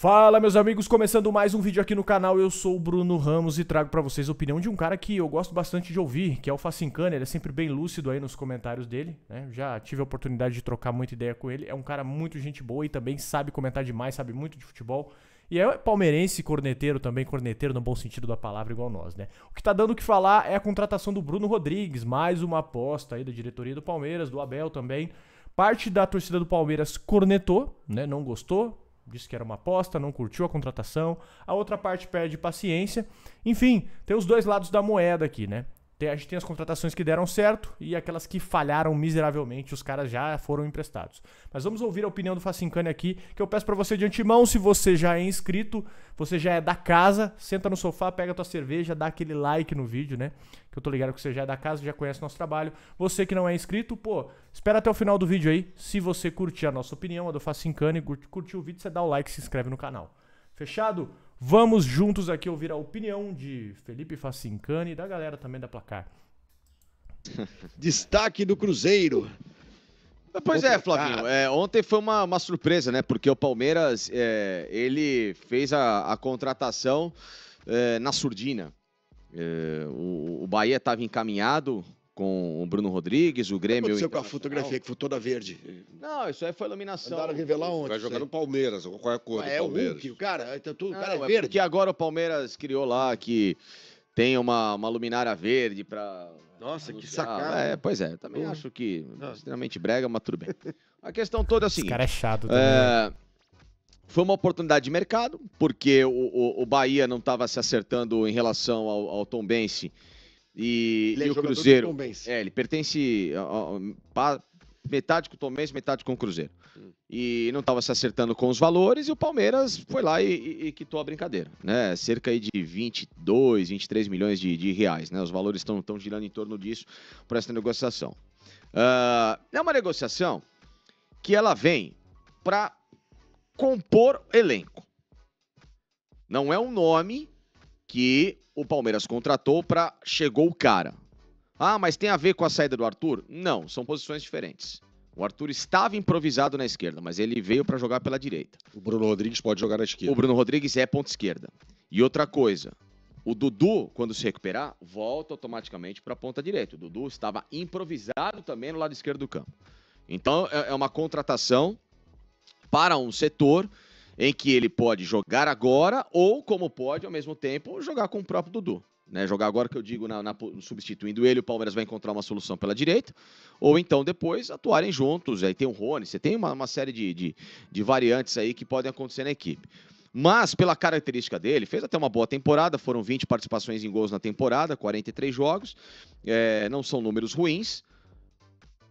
Fala meus amigos, começando mais um vídeo aqui no canal, eu sou o Bruno Ramos e trago para vocês a opinião de um cara que eu gosto bastante de ouvir, que é o Facincana, ele é sempre bem lúcido aí nos comentários dele, né? já tive a oportunidade de trocar muita ideia com ele, é um cara muito gente boa e também sabe comentar demais, sabe muito de futebol, e é palmeirense, corneteiro também, corneteiro no bom sentido da palavra, igual nós, né? O que tá dando o que falar é a contratação do Bruno Rodrigues, mais uma aposta aí da diretoria do Palmeiras, do Abel também, parte da torcida do Palmeiras cornetou, né, não gostou, disse que era uma aposta, não curtiu a contratação. A outra parte perde paciência. Enfim, tem os dois lados da moeda aqui, né? a gente tem as contratações que deram certo e aquelas que falharam miseravelmente, os caras já foram emprestados. Mas vamos ouvir a opinião do Facincani aqui, que eu peço para você de antemão, se você já é inscrito, você já é da casa, senta no sofá, pega tua cerveja, dá aquele like no vídeo, né? Que eu tô ligado que você já é da casa, já conhece nosso trabalho. Você que não é inscrito, pô, espera até o final do vídeo aí. Se você curtir a nossa opinião, a do Facincani, curtiu o vídeo, você dá o like e se inscreve no canal. Fechado? Vamos juntos aqui ouvir a opinião de Felipe Facincani e da galera também da Placar. Destaque do Cruzeiro. Ah, pois é, Flavinho. É, ontem foi uma, uma, surpresa, né? Porque o Palmeiras é, ele fez a, a contratação é, na surdina. É, o, o Bahia estava encaminhado, com o Bruno Rodrigues, o Grêmio. O que aconteceu com a fotografia que foi toda verde? Não, isso aí foi iluminação. Andaram revelar ontem. Vai jogar no Palmeiras, qual é a cor ah, do é Palmeiras? É o Hulk, o cara, então, tudo. É não, cara é, verde. Porque agora o Palmeiras criou lá que tem uma, uma luminária verde para. Nossa, que sacada. É, pois é, também acho que Nossa. extremamente brega, mas tudo bem. A questão toda é Esse cara é chato é, também. É... Foi uma oportunidade de mercado, porque o, o, o Bahia não estava se acertando em relação ao, ao Tom Bense e, ele é o Cruzeiro. É, ele pertence. A, a, metade com o Tomés, metade com o Cruzeiro. Hum. E não estava se acertando com os valores e o Palmeiras foi lá e, e, e quitou a brincadeira, né? Cerca de 22, 23 milhões de, de reais, né? Os valores estão girando em torno disso para essa negociação. Uh, é uma negociação que ela vem para compor elenco. Não é um nome que o Palmeiras contratou para chegou o cara. Ah, mas tem a ver com a saída do Arthur? Não, são posições diferentes. O Arthur estava improvisado na esquerda, mas ele veio para jogar pela direita. O Bruno Rodrigues pode jogar na esquerda. O Bruno Rodrigues é ponta esquerda. E outra coisa, o Dudu, quando se recuperar, volta automaticamente para a ponta direita. O Dudu estava improvisado também no lado esquerdo do campo. Então é, é uma contratação para um setor em que ele pode jogar agora ou, como pode, ao mesmo tempo, jogar com o próprio Dudu. Né, jogar agora que eu digo, na, na, substituindo ele, o Palmeiras vai encontrar uma solução pela direita, ou então depois atuarem juntos. Aí tem o Rony, você tem uma, uma série de, de, de variantes aí que podem acontecer na equipe. Mas, pela característica dele, fez até uma boa temporada, foram 20 participações em gols na temporada, 43 jogos, é, não são números ruins,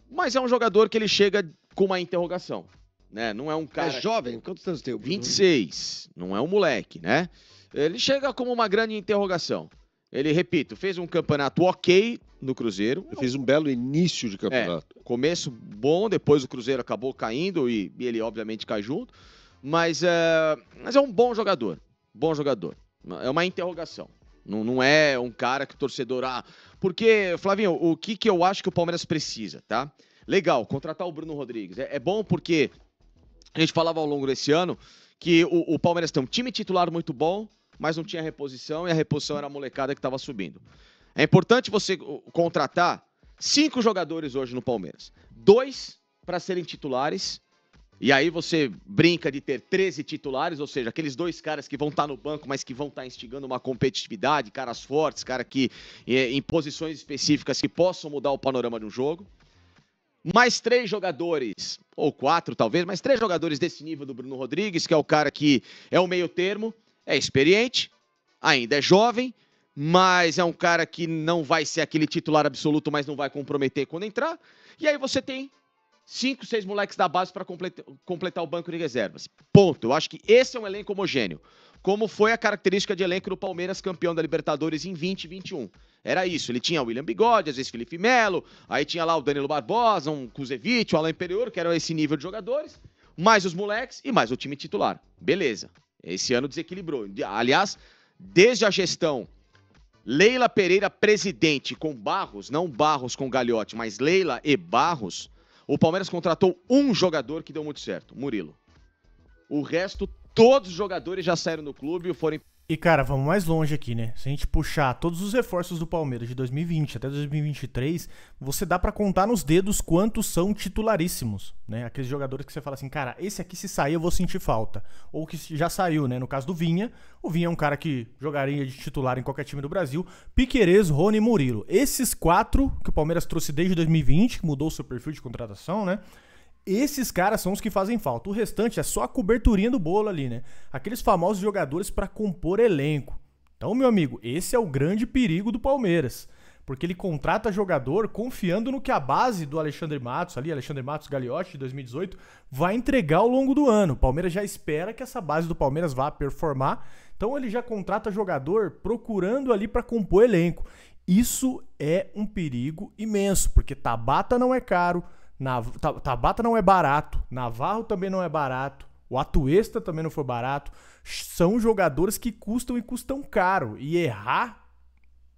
mas é um jogador que ele chega com uma interrogação né? Não é um é cara. É jovem? Quantos anos tem o 26. Não é um moleque, né? Ele chega como uma grande interrogação. Ele, repito, fez um campeonato ok no Cruzeiro. Ele fez um belo início de campeonato. É, começo bom, depois o Cruzeiro acabou caindo e, e ele, obviamente, cai junto. Mas é, mas é um bom jogador. Bom jogador. É uma interrogação. Não, não é um cara que o torcedor. Ah, porque, Flavinho, o que, que eu acho que o Palmeiras precisa, tá? Legal, contratar o Bruno Rodrigues. É, é bom porque a gente falava ao longo desse ano que o, o Palmeiras tem um time titular muito bom, mas não tinha reposição e a reposição era a molecada que estava subindo. É importante você contratar cinco jogadores hoje no Palmeiras: dois para serem titulares. E aí você brinca de ter 13 titulares, ou seja, aqueles dois caras que vão estar tá no banco, mas que vão estar tá instigando uma competitividade, caras fortes, cara que eh, em posições específicas que possam mudar o panorama de um jogo mais três jogadores, ou quatro talvez, mais três jogadores desse nível do Bruno Rodrigues, que é o cara que é o meio termo, é experiente, ainda é jovem, mas é um cara que não vai ser aquele titular absoluto, mas não vai comprometer quando entrar. E aí você tem cinco, seis moleques da base para completar, completar o banco de reservas. Ponto. Eu acho que esse é um elenco homogêneo. Como foi a característica de elenco do Palmeiras campeão da Libertadores em 2021. Era isso. Ele tinha o William Bigode, às vezes Felipe Melo, aí tinha lá o Danilo Barbosa, um Kuzevic, o Alain Imperior, que eram esse nível de jogadores, mais os moleques e mais o time titular. Beleza. Esse ano desequilibrou. Aliás, desde a gestão Leila Pereira presidente com Barros, não Barros com Galhote, mas Leila e Barros, o Palmeiras contratou um jogador que deu muito certo, Murilo. O resto, todos os jogadores já saíram do clube e foram e, cara, vamos mais longe aqui, né? Se a gente puxar todos os reforços do Palmeiras de 2020 até 2023, você dá para contar nos dedos quantos são titularíssimos, né? Aqueles jogadores que você fala assim, cara, esse aqui se sair eu vou sentir falta. Ou que já saiu, né? No caso do Vinha, o Vinha é um cara que jogaria de titular em qualquer time do Brasil. Piquerez, Rony e Murilo. Esses quatro que o Palmeiras trouxe desde 2020, que mudou o seu perfil de contratação, né? Esses caras são os que fazem falta. O restante é só a coberturinha do bolo ali, né? Aqueles famosos jogadores para compor elenco. Então, meu amigo, esse é o grande perigo do Palmeiras. Porque ele contrata jogador confiando no que a base do Alexandre Matos, ali, Alexandre Matos Gagliotti, de 2018, vai entregar ao longo do ano. O Palmeiras já espera que essa base do Palmeiras vá performar. Então ele já contrata jogador procurando ali para compor elenco. Isso é um perigo imenso, porque Tabata não é caro, Nav Tabata não é barato, Navarro também não é barato, o Atuesta também não foi barato. São jogadores que custam e custam caro. E errar.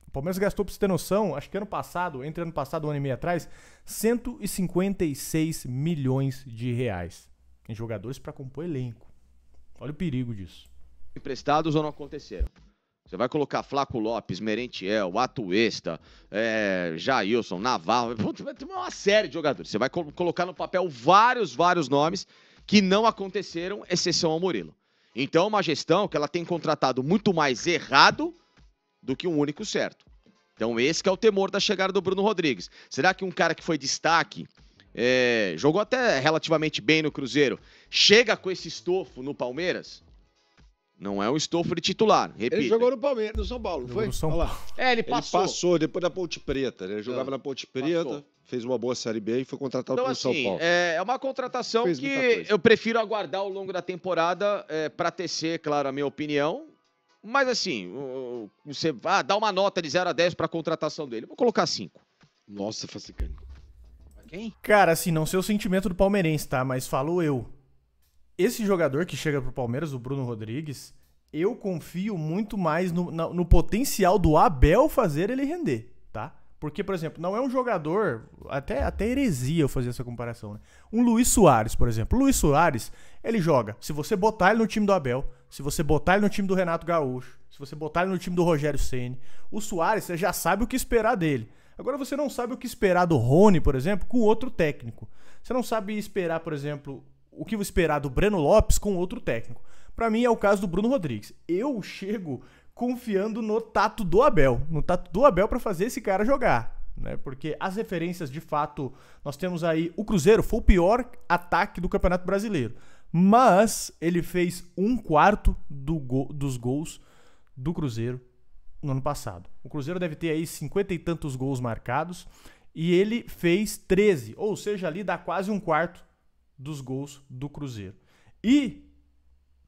O Palmeiras gastou, pra você ter noção, acho que ano passado, entre ano passado e um ano e meio atrás, 156 milhões de reais em jogadores para compor elenco. Olha o perigo disso. Emprestados ou não aconteceram? Você vai colocar Flaco Lopes, Merentiel, Atuesta, é, Jailson, Navarro, vai ter uma série de jogadores. Você vai colocar no papel vários, vários nomes que não aconteceram, exceção ao Murilo. Então, é uma gestão que ela tem contratado muito mais errado do que um único certo. Então, esse é o temor da chegada do Bruno Rodrigues. Será que um cara que foi destaque, é, jogou até relativamente bem no Cruzeiro, chega com esse estofo no Palmeiras? Não é o Stoffoli titular, repito. Ele jogou no Palmeiras, no São Paulo, não foi? No São Paulo. É, ele passou. Ele passou, depois da Ponte Preta. Ele né? jogava é. na Ponte Preta, passou. fez uma boa Série B e foi contratado então, pelo assim, São Paulo. É, é uma contratação fez que eu prefiro aguardar ao longo da temporada é, para tecer, claro, a minha opinião. Mas assim, você ah, dá uma nota de 0 a 10 para a contratação dele. Vou colocar 5. Nossa, Facicani. Quem? Cara, assim, não sei o sentimento do palmeirense, tá? Mas falo eu. Esse jogador que chega pro Palmeiras, o Bruno Rodrigues, eu confio muito mais no, no, no potencial do Abel fazer ele render, tá? Porque, por exemplo, não é um jogador. Até, até heresia eu fazer essa comparação, né? Um Luiz Soares, por exemplo. O Luiz Soares, ele joga. Se você botar ele no time do Abel, se você botar ele no time do Renato Gaúcho, se você botar ele no time do Rogério Ceni, o Soares, você já sabe o que esperar dele. Agora você não sabe o que esperar do Rony, por exemplo, com outro técnico. Você não sabe esperar, por exemplo, o que esperar do Breno Lopes com outro técnico. Para mim é o caso do Bruno Rodrigues. Eu chego confiando no tato do Abel, no tato do Abel para fazer esse cara jogar. Né? Porque as referências, de fato, nós temos aí. O Cruzeiro foi o pior ataque do Campeonato Brasileiro. Mas ele fez um quarto do go dos gols do Cruzeiro no ano passado. O Cruzeiro deve ter aí cinquenta e tantos gols marcados. E ele fez 13, ou seja, ali dá quase um quarto dos gols do Cruzeiro. E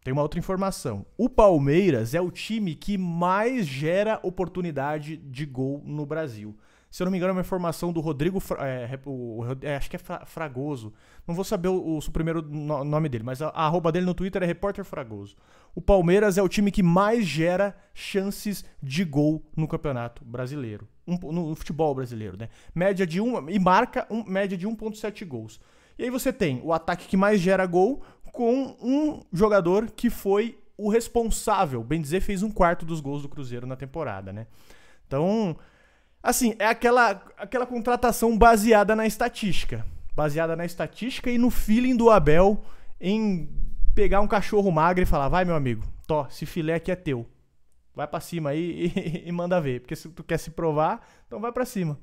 tem uma outra informação. O Palmeiras é o time que mais gera oportunidade de gol no Brasil. Se eu não me engano, é uma informação do Rodrigo. É, é, é, acho que é Fragoso. Não vou saber o, o primeiro no, nome dele, mas a, a, arroba dele no Twitter é Repórter Fragoso. O Palmeiras é o time que mais gera chances de gol no Campeonato Brasileiro. Um, no, no futebol brasileiro, né? Média de uma. E marca um, média de 1,7 gols. E aí você tem o ataque que mais gera gol com um jogador que foi o responsável, bem dizer, fez um quarto dos gols do Cruzeiro na temporada, né? Então, assim, é aquela, aquela contratação baseada na estatística. Baseada na estatística e no feeling do Abel em pegar um cachorro magro e falar: vai, meu amigo, to esse filé aqui é teu. Vai para cima aí e, e, e, manda ver. Porque se tu quer se provar, então vai para cima.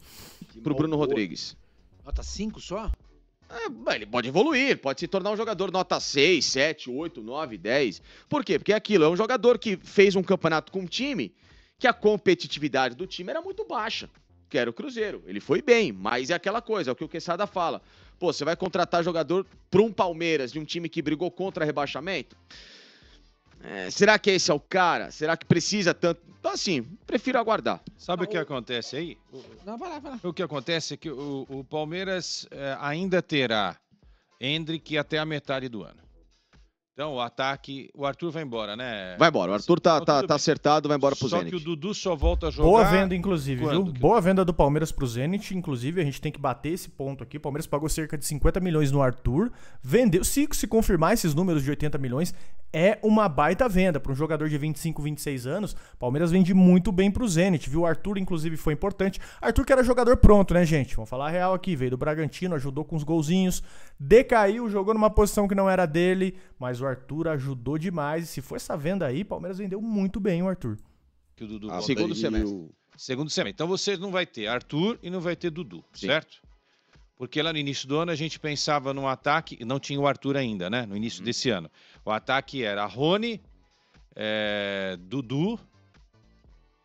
Que Pro Bruno Rodrigues. Nota 5 só? É, ele pode evoluir, pode se tornar um jogador nota 6, 7, 8, 9, 10. Por quê? Porque é aquilo, é um jogador que fez um campeonato com um time que a competitividade do time era muito baixa, que era o Cruzeiro. Ele foi bem, mas é aquela coisa, é o que o Quesada fala. Pô, você vai contratar jogador para um Palmeiras de um time que brigou contra rebaixamento? É, será que esse é o cara? Será que precisa tanto? Então, assim, prefiro aguardar. Sabe ah, o que o... acontece aí? Não, vai lá, vai lá. O que acontece é que o, o Palmeiras é, ainda terá Hendrick até a metade do ano. Então, o ataque. O Arthur vai embora, né? Vai embora. O Arthur tá, então, tá, tá acertado, vai embora pro só Zenit. Só que o Dudu só volta a jogar. Boa venda, inclusive, Quando, viu? Boa venda do Palmeiras pro Zenit. Inclusive, a gente tem que bater esse ponto aqui. O Palmeiras pagou cerca de 50 milhões no Arthur. Vendeu. Se, se confirmar esses números de 80 milhões, é uma baita venda. Para um jogador de 25, 26 anos, Palmeiras vende muito bem para o Zenit, viu? O Arthur, inclusive, foi importante. Arthur que era jogador pronto, né, gente? Vamos falar a real aqui. Veio do Bragantino, ajudou com os golzinhos, decaiu, jogou numa posição que não era dele, mas o Arthur ajudou demais. E se for essa venda aí, Palmeiras vendeu muito bem o Arthur. Que o Dudu ah, segundo semestre. Segundo semestre. Então vocês não vai ter Arthur e não vai ter Dudu, Sim. certo? Porque lá no início do ano a gente pensava num ataque, não tinha o Arthur ainda, né? No início uhum. desse ano. O ataque era Rony, é, Dudu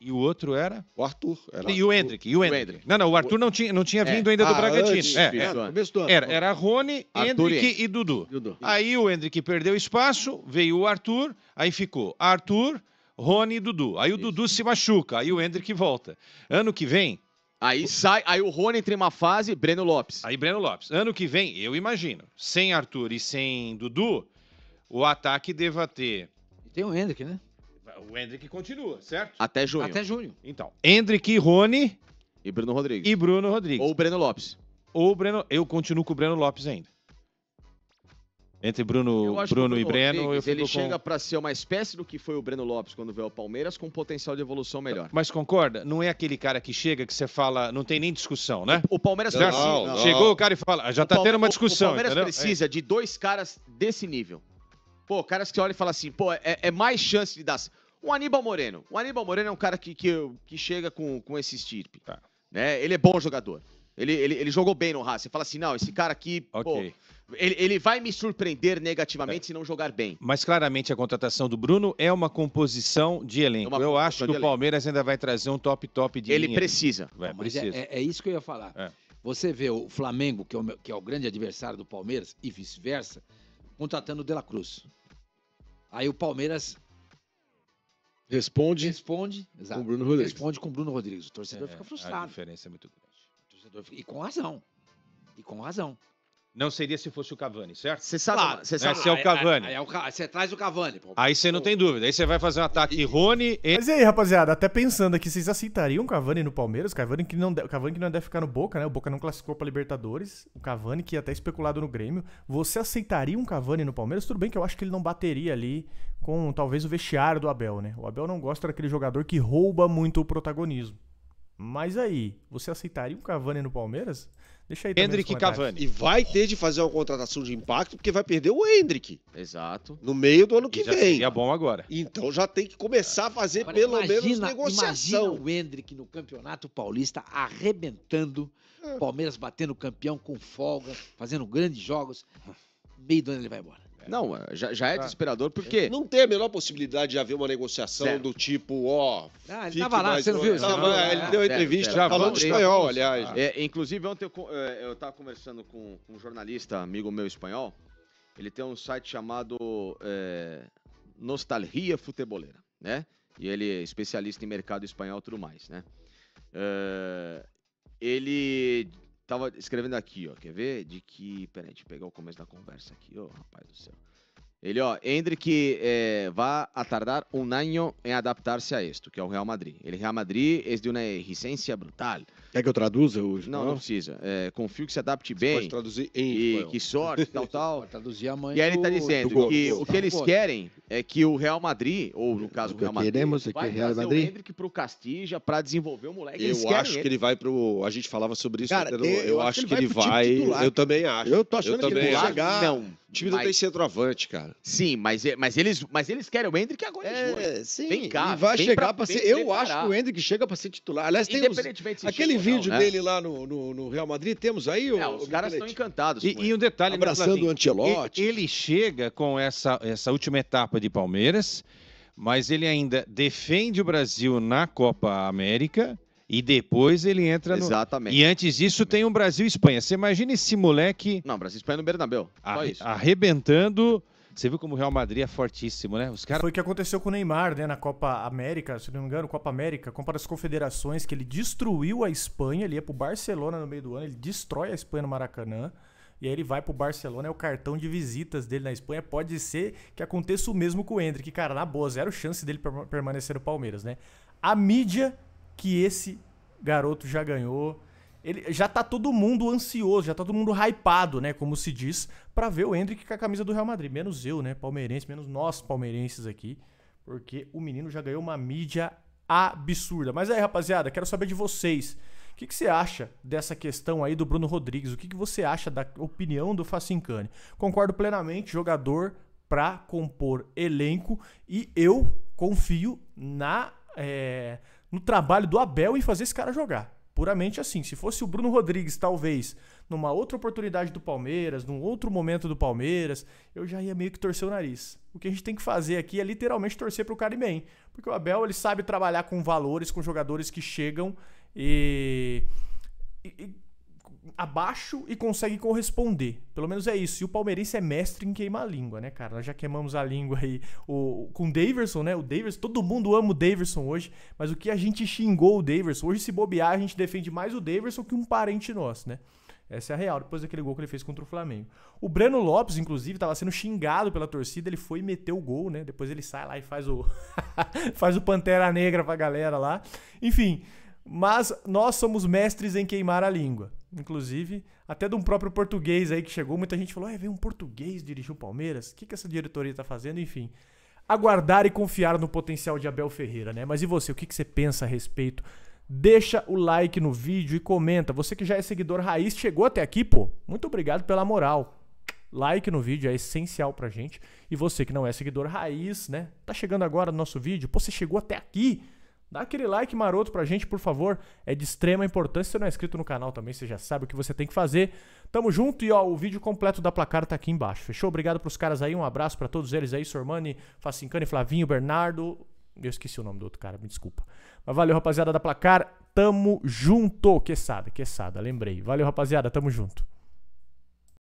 e o outro era? O Arthur. Era e o Hendrick. E o, Hendrick. Não, não, o Arthur o... não, tinha, não tinha é. vindo é. ainda do ah, Bragantino. Antes, é, é. Começo do ano. Era, então. era Rony, Arthur Hendrick e, e Dudu. Dudu. Aí o Hendrick perdeu espaço, veio o Arthur, aí ficou Arthur, Rony e Dudu. Aí o Isso. Dudu se machuca, aí o Hendrick volta. Ano que vem, Aí sai, aí o Rony entra em uma fase, Breno Lopes. Aí Breno Lopes. Ano que vem, eu imagino, sem Arthur e sem Dudu, o ataque deva ter. E tem o Hendrick, né? O Hendrick continua, certo? Até junho. Até junho. Então, Hendrick e Rony. E Bruno Rodrigues. E Bruno Rodrigues. Ou Breno Lopes. Ou Breno. Eu continuo com o Breno Lopes ainda. Entre Bruno, Bruno e Breno. ele com... chega para ser uma espécie do que foi o Breno Lopes quando veio ao Palmeiras, com um potencial de evolução melhor. Mas concorda? Não é aquele cara que chega que você fala, não tem nem discussão, né? O, o Palmeiras não, precisa. Não. Chegou o cara e fala, ah, já está tendo uma discussão. O, o Palmeiras entendeu? precisa é. de dois caras desse nível. Pô, caras que olham e falam assim, pô, é, é mais chance de dar. O Aníbal Moreno. O Aníbal Moreno é um cara que, que, que chega com, com esse tipo. Tá. Né? Ele é bom jogador. Ele, ele, ele jogou bem no Haas. Você fala assim, não, esse cara aqui, okay. pô, ele, ele vai me surpreender negativamente é. se não jogar bem. Mas claramente a contratação do Bruno é uma composição de elenco. É Eu acho que o Palmeiras ainda vai trazer um top top de Ele linha. precisa. É, é, precisa. É, é, isso que eu ia falar. É. Você vê o Flamengo, que é o, que é o grande adversário do Palmeiras, e vice-versa, contratando o De La Cruz. Aí o Palmeiras. Responde. Responde. Exato, com Bruno Rodrigues. Responde com Bruno Rodrigues. O torcedor é, fica frustrado. A diferença é muito grande torcedor, e com razão. E com razão. Não seria se fosse o Cavani, certo? Você sabe, claro, você é sabe. Né? Se é o é, Cavani. É, aí, você traz o Cavani. Pô. Aí você não tem dúvida. Aí você vai fazer um ataque e, Rony e... Mas e aí, rapaziada, até pensando aqui, vocês aceitariam o Cavani no Palmeiras? Cavani que não deve, Cavani que não deve ficar no Boca, né? O Boca não classificou para Libertadores. O Cavani que até especulado no Grêmio. Você aceitaria um Cavani no Palmeiras? Tudo bem que eu acho que ele não bateria ali com talvez o vestiário do Abel, né? O Abel não gosta daquele jogador que rouba muito o protagonismo. Mas aí, você aceitaria um Cavani no Palmeiras? Deixa aí Hendrick e Cavani. E vai ter de fazer uma contratação de impacto, porque vai perder o Hendrick. Exato. No meio do ano que e já vem. Seria bom agora. Então já tem que começar a fazer agora, pelo imagina, menos negociação. Imagina o Hendrick no Campeonato Paulista arrebentando, é. Palmeiras batendo campeão com folga, fazendo grandes jogos. Meio do ano ele vai embora. É. Não, é, já, já é ah, desesperador, é. porque. Não tem a menor possibilidade de haver uma negociação do tipo, ó. Ah, ele tava lá, você não viu ele deu entrevista, Zero. falando espanhol, aliás. É, inclusive, ontem eu estava conversando com, com um jornalista, amigo meu espanhol. Ele tem um site chamado é, Nostalgia Futebolera, né? E ele é especialista em mercado espanhol e tudo mais, né? É, ele tava escrevendo aqui, ó. Quer ver? De que. Peraí, deixa eu pegar o começo da conversa aqui, ó, rapaz do céu. Ele, ó, Hendrick eh, va a tardar ano em adaptar-se a esto, que é o Real Madrid. Ele, Real Madrid é de uma exigencia brutal. Quer que eu traduza? Os... Não, não, não precisa. É, confio que se adapte Você bem. Pode traduzir em. E que sorte, tal, tal. Pode traduzir a mãe. E aí ele está dizendo que, gol, que gol, o que tá eles querem é que o Real Madrid, ou no caso o, o Real Madrid, queremos é que Real Madrid. o Hendrick pro Castilla para desenvolver o moleque. eu acho que ele vai pro. A gente falava sobre isso. Cara, eu, eu, acho, que ele vai. Ele vai... Eu também acho. Eu tô achando eu que ele vai chegar. Não. O time mas... não tem centroavante, cara. Sim, mas, é, mas, eles, mas eles querem o Hendrick agora. É, sim. Vem cá. Ele vai chegar para ser. Eu acho que o Hendrick chega para ser titular. Aliás, tem Independentemente uns... aquele vídeo né? dele lá no, no, no, Real Madrid, temos aí é, o. os caras estão encantados. E, e, um detalhe, Abraçando Flavinho, assim, o Antelote. Ele, chega com essa, essa última etapa de Palmeiras, mas ele ainda defende o Brasil na Copa América. E depois ele entra no. Exatamente. E antes disso tem um Brasil Espanha. Você imagina esse moleque. Não, Brasil Espanha no Bernabéu. Só arre... isso. Arrebentando você viu como o Real Madrid é fortíssimo, né? Os cara... Foi o que aconteceu com o Neymar, né? Na Copa América, se não me engano, Copa América, Copa das Confederações, que ele destruiu a Espanha, ele ia pro Barcelona no meio do ano, ele destrói a Espanha no Maracanã. E aí ele vai pro Barcelona, é o cartão de visitas dele na Espanha. Pode ser que aconteça o mesmo com o Hendrick. Cara, na boa, zero chance dele permanecer no Palmeiras, né? A mídia que esse garoto já ganhou ele já tá todo mundo ansioso, já tá todo mundo hypado, né, como se diz, para ver o Hendrick com a camisa do Real Madrid, menos eu, né, palmeirense, menos nós palmeirenses aqui, porque o menino já ganhou uma mídia absurda. Mas aí, rapaziada, quero saber de vocês. O que, que, você acha dessa questão aí do Bruno Rodrigues? O que, que você acha da opinião do Facincani? Concordo plenamente, jogador para compor elenco e eu confio na é, no trabalho do Abel em fazer esse cara jogar puramente assim. Se fosse o Bruno Rodrigues, talvez, numa outra oportunidade do Palmeiras, num outro momento do Palmeiras, eu já ia meio que torcer o nariz. O que a gente tem que fazer aqui é literalmente torcer para o cara ir bem. Porque o Abel ele sabe trabalhar com valores, com jogadores que chegam e, e, abaixo e consegue corresponder. Pelo menos é isso. E o palmeirense é mestre em queimar a língua, né, cara? Nós já queimamos a língua aí o, com o Daverson, né? O Daverson, todo mundo ama o Daverson hoje, mas o que a gente xingou o Daverson? Hoje, se bobear, a gente defende mais o Daverson que um parente nosso, né? Essa é a real, depois daquele gol que ele fez contra o Flamengo. O Breno Lopes, inclusive, estava sendo xingado pela torcida, ele foi e meteu o gol, né? Depois ele sai lá e faz o faz o Pantera Negra pra galera lá. Enfim, mas nós somos mestres em queimar a língua inclusive, até de um próprio português aí que chegou, muita gente falou: é, veio um português dirigir o Palmeiras, o que, que essa diretoria tá fazendo? Enfim, aguardar e confiar no potencial de Abel Ferreira, né? Mas e você, o que, que você pensa a respeito? Deixa o like no vídeo e comenta. Você que já é seguidor raiz, chegou até aqui, pô, muito obrigado pela moral. Like no vídeo é essencial pra gente. E você que não é seguidor raiz, né? Tá chegando agora no nosso vídeo, pô, você chegou até aqui. Dá aquele like maroto pra gente, por favor. É de extrema importância. Se você não é inscrito no canal também, você já sabe o que você tem que fazer. Tamo junto e ó, o vídeo completo da placar tá aqui embaixo. Fechou? Obrigado pros caras aí. Um abraço para todos eles aí. Sormani, Facincani, Flavinho, Bernardo. Eu esqueci o nome do outro cara, me desculpa. Mas valeu, rapaziada da placar. Tamo junto. queçada, queçada. lembrei. Valeu, rapaziada. Tamo junto.